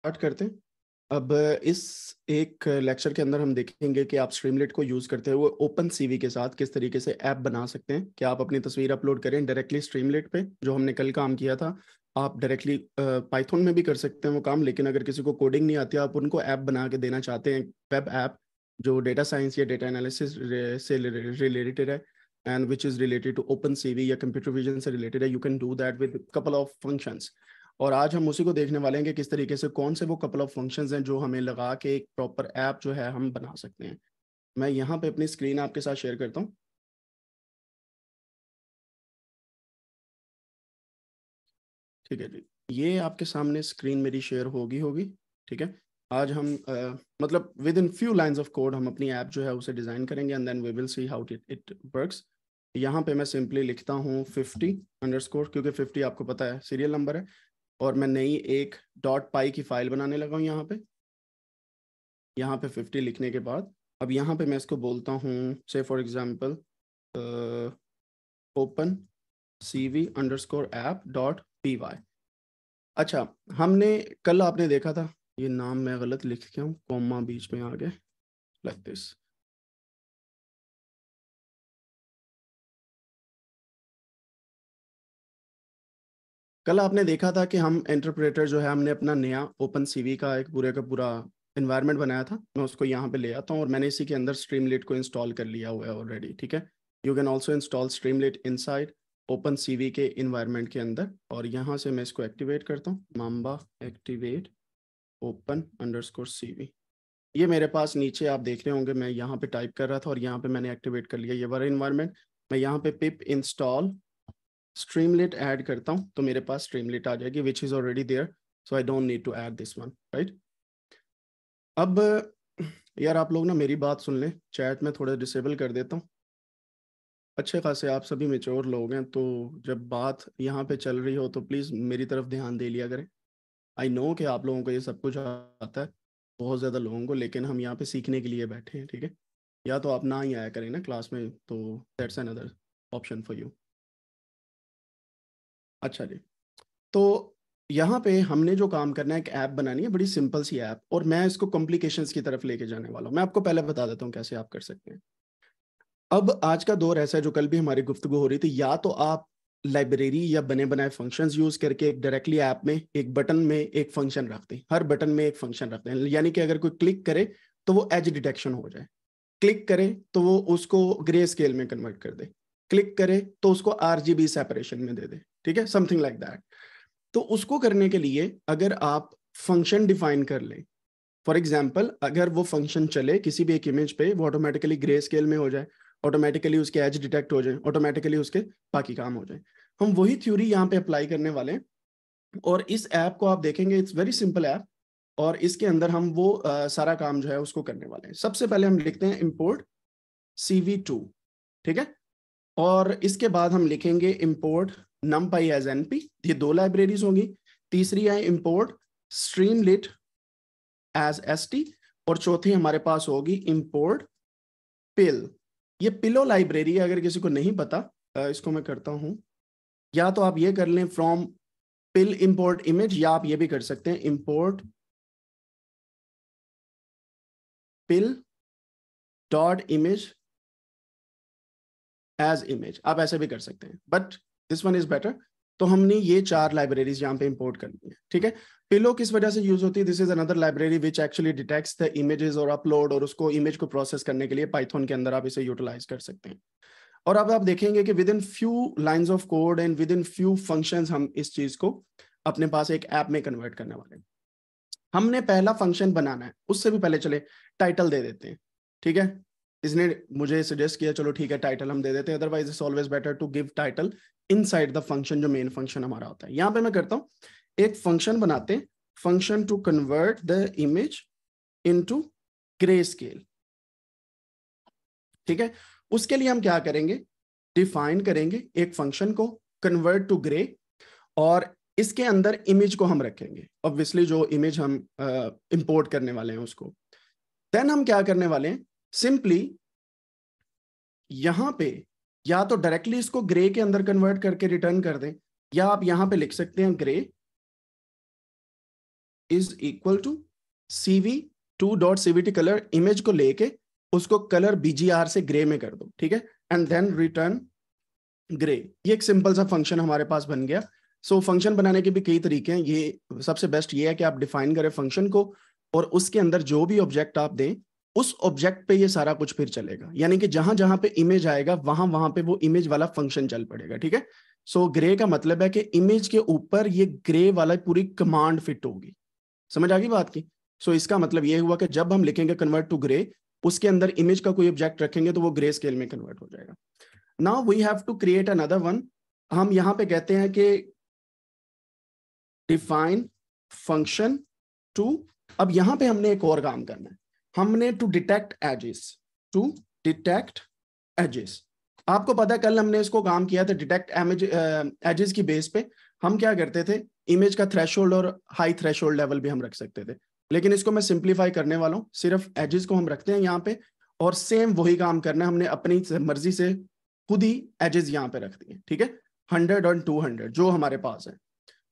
Start करते हैं अब इस एक लेक्चर के अंदर हम देखेंगे कि आप स्ट्रीमलेट को यूज़ करते हुए ओपन सीवी के साथ किस तरीके से ऐप बना सकते हैं कि आप अपनी तस्वीर अपलोड करें डायरेक्टली स्ट्रीमलेट पे जो हमने कल काम किया था आप डायरेक्टली पाइथन में भी कर सकते हैं वो काम लेकिन अगर किसी को कोडिंग नहीं आती आप उनको ऐप बना के देना चाहते हैं वेब ऐप जो डेटा साइंस या डेटा एनालिसिस से रिलेटेड है and which is related to open C या कंप्यूटर विजन से रिलेटेड है you can do that with couple of functions और आज हम उसी को देखने वाले हैं कि किस तरीके से कौन से वो कपल ऑफ फंक्शन हैं जो हमें लगा के एक प्रॉपर ऐप जो है हम बना सकते हैं मैं यहाँ पे अपनी स्क्रीन आपके साथ शेयर करता हूँ ठीक है जी ये आपके सामने स्क्रीन मेरी शेयर होगी होगी ठीक है आज हम uh, मतलब with in few line of code हम अपनी ऐप जो है उसे डिज़ाइन करेंगे and then we will see how it it works यहाँ पे मैं सिंपली लिखता हूँ फिफ्टी अंडरस्कोर क्योंकि फिफ्टी आपको पता है सीरियल नंबर है और मैं नई एक डॉट पाई की फाइल बनाने लगा हूँ यहाँ पे यहाँ पे 50 लिखने के बाद अब यहाँ पे मैं इसको बोलता हूँ से for example open C V underscore app dot P Y अच्छा हमने कल आपने देखा था ये नाम मैं गलत लिख के हूँ कोमा बीच में आ गए लाइक दिस कल आपने देखा था कि हम इंटरप्रेटर जो है हमने अपना नया ओपन सीवी का एक पूरे का पूरा इन्वायरमेंट बनाया था मैं उसको यहाँ पे ले आता हूँ और मैंने इसी के अंदर स्ट्रीमलेट को इंस्टॉल कर लिया हुआ है ऑलरेडी ठीक है you can also install Streamlit side open CV के इन्वायरमेंट के अंदर और यहाँ से मैं इसको एक्टिवेट करता हूँ mamba activate open underscore ये मेरे पास नीचे आप देख रहे होंगे मैं यहाँ पे टाइप कर रहा था और यहाँ पे मैंने एक्टिवेट कर लिया ये वाला इन्वायरमेंट मैं यहाँ पे पिप इंस्टॉल स्ट्रीमलेट ऐड करता हूँ तो मेरे पास स्ट्रीमलेट आ जाएगी which is already there so I don't need to add this one right अब यार आप लोग ना मेरी बात सुन लें चैट में थोड़ा डिसेबल कर देता हूँ अच्छे खासे आप सभी मेच्योर लोग हैं तो जब बात यहाँ पे चल रही हो तो प्लीज़ मेरी तरफ ध्यान दे लिया करें आई नो कि आप लोगों को ये सब कुछ आता है बहुत ज़्यादा लोगों को लेकिन हम यहाँ पे सीखने के लिए बैठे हैं ठीक है या तो आप ना ही आया करें ना क्लास में तो that's another option for you अच्छा जी तो यहाँ पे हमने जो काम करना है एक ऐप बनानी है बड़ी सिंपल सी ऐप और मैं इसको कॉम्प्लिकेशन की तरफ लेके जाने वाला हूँ मैं आपको पहले बता देता हूँ कैसे आप कर सकते हैं अब आज का दौर ऐसा है जो कल भी हमारी गुफ्तु हो रही थी या तो आप लाइब्रेरी या बने बनाए फंक्शन यूज करके एक डायरेक्टली ऐप में एक बटन में एक फंक्शन रखते हैं हर बटन में एक फंक्शन रखते हैं यानी कि अगर कोई क्लिक करे तो वो एज डिटेक्शन हो जाए क्लिक करे तो वो उसको ग्रे स्केल में कन्वर्ट कर दे क्लिक करे तो उसको आर सेपरेशन में दे दे ठीक है समथिंग लाइक दैट तो उसको करने के लिए अगर आप फंक्शन डिफाइन कर लें फॉर एग्जाम्पल अगर वो फंक्शन चले किसी भी एक इमेज पे वो ऑटोमेटिकली ग्रे स्केल में हो जाए ऑटोमेटिकली उसके एज डिटेक्ट हो जाए ऑटोमेटिकली उसके बाकी काम हो जाए हम वही थ्योरी यहाँ पे अप्लाई करने वाले हैं और इस ऐप को आप देखेंगे इट्स वेरी सिंपल ऐप और इसके अंदर हम वो आ, सारा काम जो है उसको करने वाले हैं सबसे पहले हम लिखते हैं इम्पोर्ट सी ठीक है और इसके बाद हम लिखेंगे इम्पोर्ट नम पाई एज ये दो लाइब्रेरीज होंगी तीसरी है import Streamlit as S T और चौथी हमारे पास होगी इम्पोर्ट पिल ये पिलो लाइब्रेरी है अगर किसी को नहीं पता इसको मैं करता हूं या तो आप ये कर लें फ्रॉम पिल इम्पोर्ट इमेज या आप ये भी कर सकते हैं import PIL dot image as image आप ऐसे भी कर सकते हैं but this one is better तो हमने ये चार लाइब्रेरीज यहाँ पे इंपोर्ट करनी है ठीक है पिलो किस वजह से यूज होती है this is another library which actually detects the images और अपलोड और उसको इमेज को प्रोसेस करने के लिए पाइथन के अंदर आप इसे यूटिलाइज कर सकते हैं और अब आप देखेंगे कि with in few line of code and with in few function हम इस चीज को अपने पास एक ऐप में कन्वर्ट करने वाले हैं हमने पहला फंक्शन बनाना है उससे भी पहले चले टाइटल दे देते हैं ठीक है इसने मुझे सजेस्ट किया चलो ठीक है टाइटल हम दे देते हैं otherwise it's always better to give title inside the function जो मेन फंक्शन हमारा होता है यहाँ पे मैं करता हूँ एक फंक्शन बनाते हैं function to convert the image into grey scale ठीक है उसके लिए हम क्या करेंगे डिफाइन करेंगे एक फंक्शन को कन्वर्ट टू ग्रे और इसके अंदर इमेज को हम रखेंगे ऑब्वियसली जो इमेज हम इंपोर्ट uh, करने वाले हैं उसको देन हम क्या करने वाले हैं सिंपली यहां पे या तो डायरेक्टली इसको ग्रे के अंदर कन्वर्ट करके रिटर्न कर दें या आप यहां पे लिख सकते हैं grey is equal to CV two dot CVT colour image को लेके उसको कलर बीजीआर से ग्रे में कर दो ठीक है एंड देन रिटर्न ग्रे ये एक सिंपल सा फंक्शन हमारे पास बन गया सो so, फंक्शन बनाने के भी कई तरीके हैं ये सबसे बेस्ट ये है कि आप डिफाइन करें फंक्शन को और उसके अंदर जो भी ऑब्जेक्ट आप दें उस ऑब्जेक्ट पे ये सारा कुछ फिर चलेगा यानी कि जहां जहां पे इमेज आएगा वहां वहां पे वो इमेज वाला फंक्शन चल पड़ेगा ठीक है सो ग्रे का मतलब है कि इमेज के ऊपर ये ग्रे वाला पूरी कमांड फिट होगी समझ आ गई बात की सो so, इसका मतलब ये हुआ कि जब हम लिखेंगे कन्वर्ट टू ग्रे उसके अंदर इमेज का कोई ऑब्जेक्ट रखेंगे तो वो ग्रे स्केल में कन्वर्ट हो जाएगा now we have to create another one हम यहां पे कहते हैं कि डिफाइन फंक्शन टू अब यहां पे हमने एक और काम करना है हमने to detect edges to detect edges आपको पता कल हमने इसको काम किया था डिटेक्ट एजेस की बेस पे हम क्या करते थे इमेज का थ्रेश और हाई थ्रेश लेवल भी हम रख सकते थे लेकिन इसको मैं सिंप्लीफाई करने वाला हूँ सिर्फ एजेस को हम रखते हैं यहाँ पे और सेम वही काम करना है हमने अपनी मर्जी से खुद ही एजेस यहाँ पे रख दिए ठीक है हंड्रेड और टू हंड्रेड जो हमारे पास है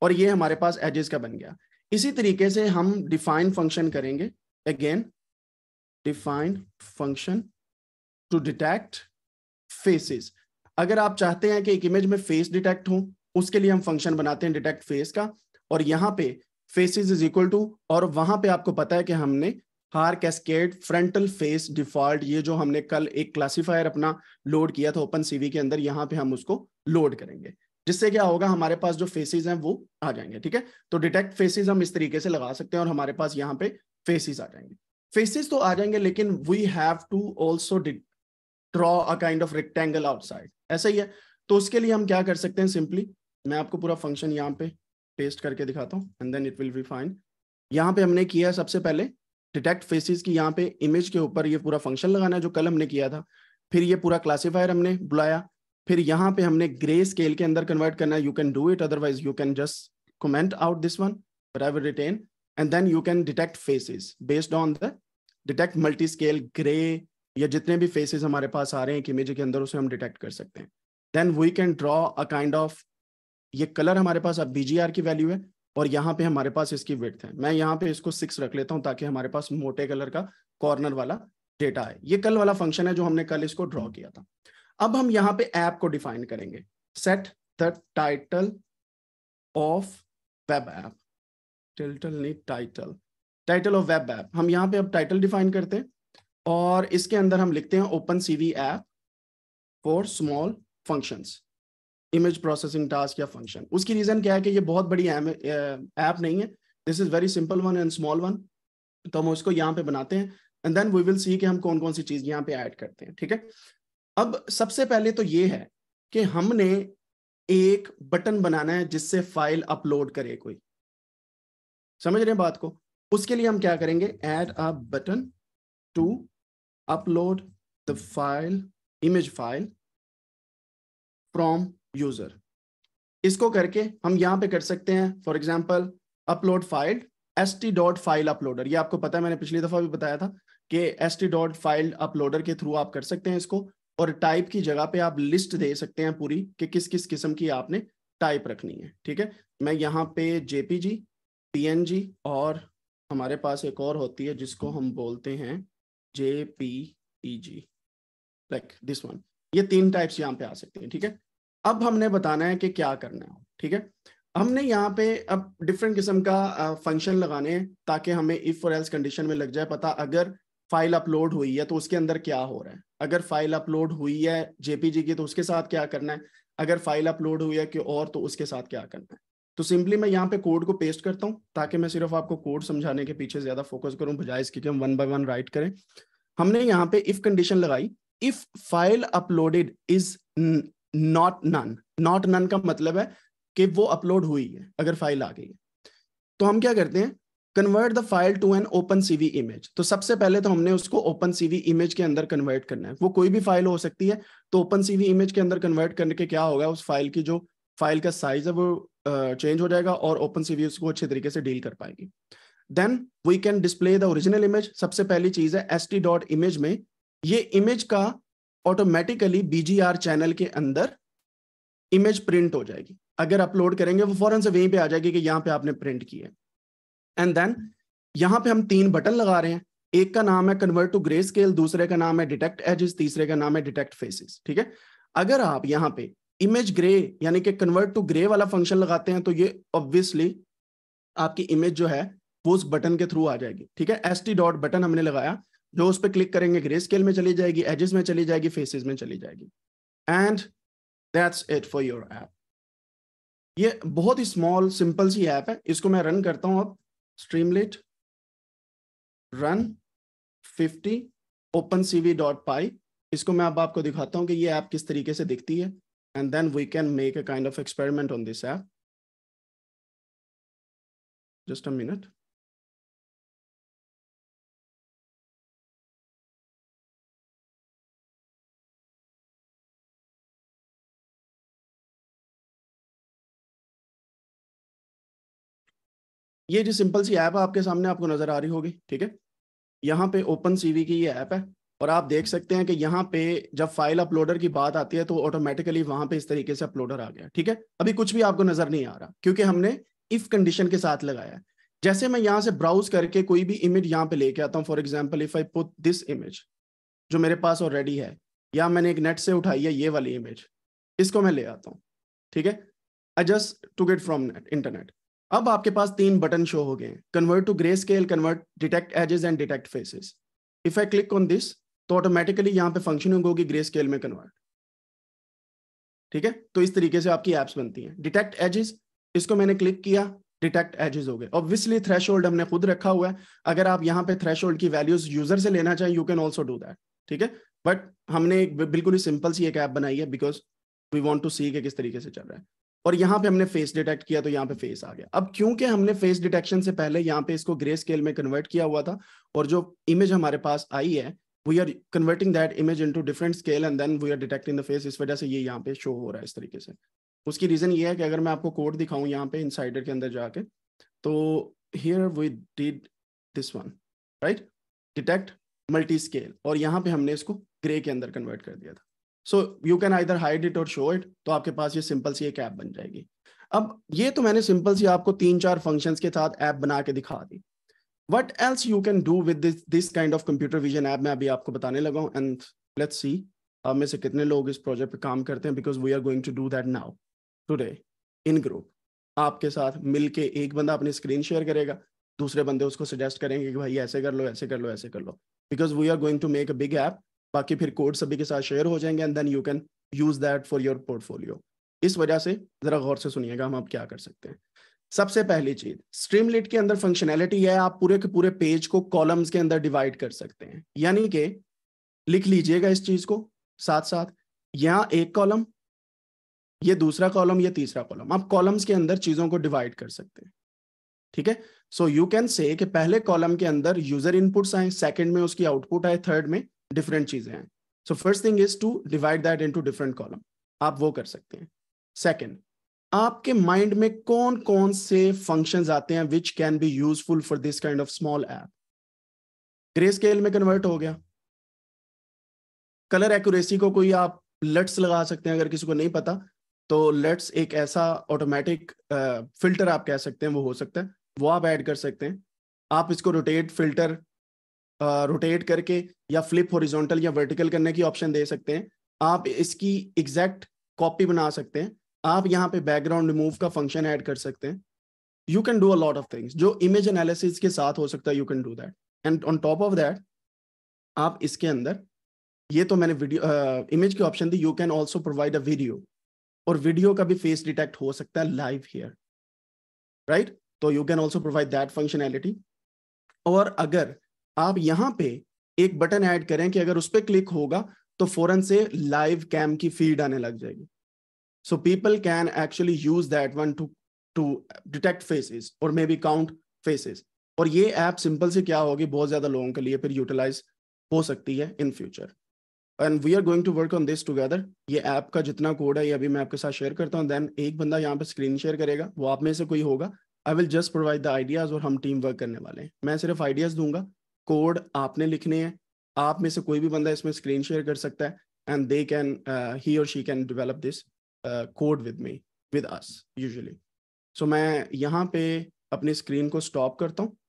और ये हमारे पास एजेस का बन गया इसी तरीके से हम डिफाइन फंक्शन करेंगे again define function to detect faces. अगर आप चाहते हैं कि एक इमेज में फेस डिटेक्ट हो उसके लिए हम फंक्शन बनाते हैं डिटेक्ट फेस का और यहाँ पे फेसेस इज इक्वल टू और वहां पे आपको पता है कि हमने हार कैस्केड फ्रंटल फेस डिफॉल्ट ये जो हमने कल एक क्लासिफायर अपना लोड किया था ओपन सीवी के अंदर यहाँ पे हम उसको लोड करेंगे जिससे क्या होगा हमारे पास जो फेसेस हैं वो आ जाएंगे ठीक है तो डिटेक्ट फेसेस हम इस तरीके से लगा सकते हैं और हमारे पास यहाँ पे फेसेस आ जाएंगे फेसेस तो आ जाएंगे लेकिन we have to also draw a kind of rectangle outside ऐसा ही है तो उसके लिए हम क्या कर सकते हैं सिंपली मैं आपको पूरा फंक्शन यहाँ पे पेस्ट करके दिखाता हूँ and then it will be fine यहाँ पे हमने किया सबसे पहले डिटेक्ट फेसिस की यहाँ पे इमेज के ऊपर ये पूरा फंक्शन लगाना है जो कल हमने किया था फिर ये पूरा क्लासीफायर हमने बुलाया फिर यहाँ पे हमने ग्रे स्केल के अंदर कन्वर्ट करना है you can do it otherwise you can just comment out this one but I will retain and then you can detect faces based on the detect multi-scale gray या जितने भी faces हमारे पास आ रहे हैं एक इमेज के अंदर उसे हम डिटेक्ट कर सकते हैं then we can draw a kind of ये कलर हमारे पास अब बीजीआर की वैल्यू है और यहाँ पे हमारे पास इसकी विथ है मैं यहाँ पे इसको सिक्स रख लेता हूँ ताकि हमारे पास मोटे कलर का कॉर्नर वाला डेटा है ये कल वाला फंक्शन है जो हमने कल इसको ड्रॉ किया था अब हम यहाँ पे ऐप को डिफाइन करेंगे set the title of web app title नहीं title title of web app हम यहाँ पे अब टाइटल डिफाइन करते हैं और इसके अंदर हम लिखते हैं open C V app for small function image processing task या फंक्शन उसकी रीजन क्या है कि ये बहुत बड़ी ऐप नहीं है this is very simple one and small one तो हम उसको यहाँ पे बनाते हैं and then we will see कि हम कौन कौन सी चीज यहाँ पे ऐड करते हैं ठीक है अब सबसे पहले तो ये है कि हमने एक बटन बनाना है जिससे फाइल अपलोड करे कोई समझ रहे हैं बात को उसके लिए हम क्या करेंगे add a button to upload the file image file from user इसको करके हम यहाँ पे कर सकते हैं for example upload file S T dot file uploader ये आपको पता है मैंने पिछली दफा भी बताया था कि S T dot file uploader के थ्रू आप कर सकते हैं इसको और टाइप की जगह पे आप लिस्ट दे सकते हैं पूरी कि किस किस किस्म की आपने टाइप रखनी है ठीक है मैं यहाँ पे जेपी जी पीएनजी और हमारे पास एक और होती है जिसको हम बोलते हैं J P E G like this one ये तीन टाइप्स यहाँ पे आ सकते हैं ठीक है अब हमने बताना है कि क्या करना है ठीक है हमने यहाँ पे अब डिफरेंट किस्म का फंक्शन लगाने हैं ताकि हमें इफ और एल्स कंडीशन में लग जाए पता अगर फाइल अपलोड हुई है तो उसके अंदर क्या हो रहा है अगर फाइल अपलोड हुई है जेपीजी की तो उसके साथ क्या करना है अगर फाइल अपलोड हुई है कि और तो उसके साथ क्या करना है तो सिंपली मैं यहाँ पे कोड को पेस्ट करता हूँ ताकि मैं सिर्फ आपको कोड समझाने के पीछे ज्यादा फोकस करूँ बजाय इसके हम वन बाय वन राइट करें हमने यहाँ पे इफ कंडीशन लगाई if file uploaded is not none not none का मतलब है कि वो अपलोड हुई है अगर फाइल आ गई है तो हम क्या करते हैं convert the file to an open CV image तो सबसे पहले तो हमने उसको ओपन सीवी इमेज के अंदर कन्वर्ट करना है वो कोई भी फाइल हो सकती है तो ओपन सीवी इमेज के अंदर कन्वर्ट करने के क्या होगा उस फाइल की जो फाइल का साइज है वो चेंज हो जाएगा और ओपन सी व्यूज को अच्छे तरीके से डील कर पाएगी then we can display the original image सबसे पहली चीज है एस टी डॉट इमेज में ये इमेज का ऑटोमेटिकली बीजीआर चैनल के अंदर इमेज प्रिंट हो जाएगी अगर अपलोड करेंगे वो फॉरन से वहीं पे आ जाएगी कि यहाँ पे आपने प्रिंट की है एंड देन यहाँ पे हम तीन बटन लगा रहे हैं एक का नाम है कन्वर्ट टू ग्रे स्केल दूसरे का नाम है डिटेक्ट एजिस तीसरे का नाम है डिटेक्ट फेसिस ठीक है अगर आप यहाँ पे इमेज ग्रे यानी कि कन्वर्ट टू ग्रे वाला फंक्शन लगाते हैं तो ये ऑब्वियसली आपकी इमेज जो है वो उस बटन के थ्रू आ जाएगी ठीक है एस टी डॉट बटन हमने लगाया जो उस पर क्लिक करेंगे ग्रे स्केल में चली जाएगी एजेस में चली जाएगी फेसेस में चली जाएगी and that's it for your app ये बहुत ही स्मॉल सिंपल सी ऐप है इसको मैं रन करता हूं अब Streamlit run 50 open CV dot py इसको मैं अब आपको दिखाता हूं कि ये ऐप किस तरीके से दिखती है and then we can make a kind of experiment on this app. Just a minute. ये जो सिंपल सी ऐप है आपके सामने आपको नजर आ रही होगी ठीक है यहाँ पे ओपन सीवी की ये ऐप है और आप देख सकते हैं कि यहाँ पे जब फाइल अपलोडर की बात आती है तो ऑटोमेटिकली वहां पे इस तरीके से अपलोडर आ गया ठीक है अभी कुछ भी आपको नजर नहीं आ रहा क्योंकि हमने इफ कंडीशन के साथ लगाया जैसे मैं यहाँ से ब्राउज करके कोई भी इमेज यहाँ पे लेके आता हूँ for example if I put this image जो मेरे पास ऑलरेडी है या मैंने एक नेट से उठाई है ये वाली इमेज इसको मैं ले आता हूँ ठीक है I just to get from net internet अब आपके पास तीन बटन शो हो गए convert to grey scale convert detect edges and detect faces if I click on this तो ऑटोमेटिकली यहाँ पे फंक्शनिंग होगी ग्रे स्केल में कन्वर्ट ठीक है तो इस तरीके से आपकी एप्स बनती हैं डिटेक्ट एजेस इसको मैंने क्लिक किया डिटेक्ट एजेस हो गए ऑब्वियसली थ्रेश हमने खुद रखा हुआ है अगर आप यहाँ पे थ्रेश की वैल्यूज यूजर से लेना चाहें you can also do that ठीक है बट हमने एक बिल्कुल ही सिंपल सी एक ऐप बनाई है because we want to see के किस तरीके से चल रहा है और यहाँ पे हमने फेस डिटेक्ट किया तो यहाँ पे फेस आ गया अब क्योंकि हमने फेस डिटेक्शन से पहले यहाँ पे इसको ग्रे स्केल में कन्वर्ट किया हुआ था और जो इमेज हमारे पास आई है we are converting that image into different scale and then we are detecting the face इस वजह से ये यहाँ पे शो हो रहा है इस तरीके से उसकी रीजन ये है कि अगर मैं आपको कोड दिखाऊं यहाँ पे इनसाइडर के अंदर जाके तो here we did this one right detect multi scale और यहाँ पे हमने इसको ग्रे के अंदर कन्वर्ट कर दिया था so you can either hide it और शो इट तो आपके पास ये सिंपल सी एक ऐप बन जाएगी अब ये तो मैंने सिंपल सी आपको तीन चार फंक्शंस के साथ ऐप बना के दिखा दी what else you can do with this kind of computer vision app मैं अभी आपको बताने लगा हूँ एंड लेट्स सी आप में से कितने लोग इस प्रोजेक्ट पे काम करते हैं because we are going to do that now today in group आपके साथ मिलके एक बंदा अपनी स्क्रीन शेयर करेगा दूसरे बंदे उसको सजेस्ट करेंगे कि भाई ऐसे कर लो ऐसे कर लो ऐसे कर लो because we are going to make a big app बाकी फिर कोड सभी के साथ शेयर हो जाएंगे and then you can use that for your portfolio इस वजह से ज़रा गौर से सुनिएगा हम आप क्या कर सकते हैं सबसे पहली चीज स्ट्रीमलिट के अंदर फंक्शनैलिटी है आप पूरे के पूरे पेज को कॉलम्स के अंदर डिवाइड कर सकते हैं यानी कि लिख लीजिएगा इस चीज को साथ साथ यहां एक कॉलम ये दूसरा कॉलम ये तीसरा कॉलम आप कॉलम्स के अंदर चीजों को डिवाइड कर सकते हैं ठीक है सो यू कैन से कि पहले कॉलम के अंदर यूजर इनपुट्स आए सेकंड में उसकी आउटपुट आए थर्ड में डिफरेंट चीजें आए so first thing is to divide that into different column आप वो कर सकते हैं सेकंड आपके माइंड में कौन कौन से फंक्शन आते हैं which can be useful for this kind of small app grey scale में कन्वर्ट हो गया कलर एक्यूरेसी को कोई आप लट्स लगा सकते हैं अगर किसी को नहीं पता तो लट्स एक ऐसा ऑटोमेटिक फिल्टर आप कह सकते हैं वो हो सकता है वो आप ऐड कर सकते हैं आप इसको रोटेट फिल्टर रोटेट करके या फ्लिप हॉरिजॉन्टल या वर्टिकल करने की ऑप्शन दे सकते हैं आप इसकी एग्जैक्ट कॉपी बना सकते हैं आप यहाँ पे बैकग्राउंड रिमूव का फंक्शन ऐड कर सकते हैं you can do a lot of things जो इमेज एनालिसिस के साथ हो सकता है you can do that and on top of that आप इसके अंदर ये तो मैंने वीडियो इमेज की ऑप्शन दी you can also provide a video और वीडियो का भी फेस डिटेक्ट हो सकता है लाइव हियर राइट तो you can also provide that functionality और अगर आप यहाँ पे एक बटन ऐड करें कि अगर उस पर क्लिक होगा तो फौरन से लाइव कैम की फीड आने लग जाएगी So people can actually use that one to, to detect faces or maybe count faces. और ये ऐप सिंपल से क्या होगी बहुत ज्यादा लोगों के लिए फिर यूटिलाइज हो सकती है in future and we are going to work on this together ये ऐप का जितना कोड है ये अभी मैं आपके साथ शेयर करता हूँ देन एक बंदा यहाँ पे स्क्रीन शेयर करेगा वो आप में से कोई होगा I will just provide the ideas और हम टीम वर्क करने वाले हैं मैं सिर्फ आइडियाज दूंगा कोड आपने लिखने हैं आप में से कोई भी बंदा इसमें स्क्रीन शेयर कर सकता है एंड दे कैन ही और she can develop this code with me with us usually so मैं यहाँ पे अपनी स्क्रीन को स्टॉप करता हूँ